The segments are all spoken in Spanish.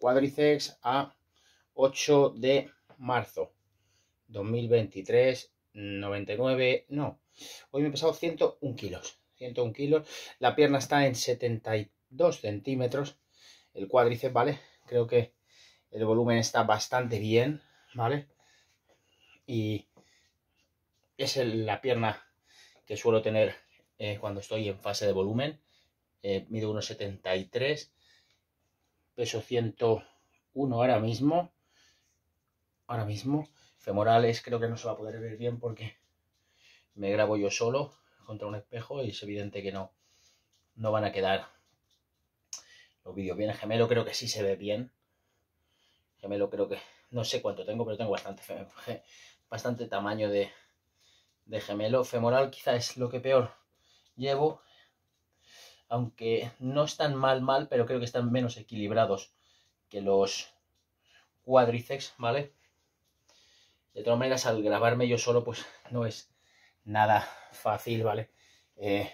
Cuádriceps a 8 de marzo 2023, 99, no, hoy me he pesado 101 kilos, 101 kilos, la pierna está en 72 centímetros, el cuádriceps, ¿vale? Creo que el volumen está bastante bien, ¿vale? Y es la pierna que suelo tener eh, cuando estoy en fase de volumen, eh, mido unos 73 peso 101 ahora mismo. Ahora mismo. Femorales creo que no se va a poder ver bien porque me grabo yo solo contra un espejo y es evidente que no, no van a quedar los vídeos bien. Gemelo creo que sí se ve bien. Gemelo creo que... No sé cuánto tengo, pero tengo bastante, bastante tamaño de, de gemelo. Femoral quizá es lo que peor llevo aunque no están mal mal, pero creo que están menos equilibrados que los cuádriceps, ¿vale? De todas maneras, al grabarme yo solo, pues no es nada fácil, ¿vale? Eh,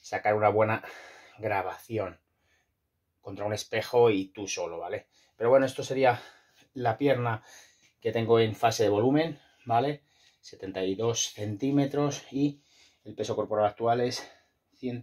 sacar una buena grabación contra un espejo y tú solo, ¿vale? Pero bueno, esto sería la pierna que tengo en fase de volumen, ¿vale? 72 centímetros y el peso corporal actual es 100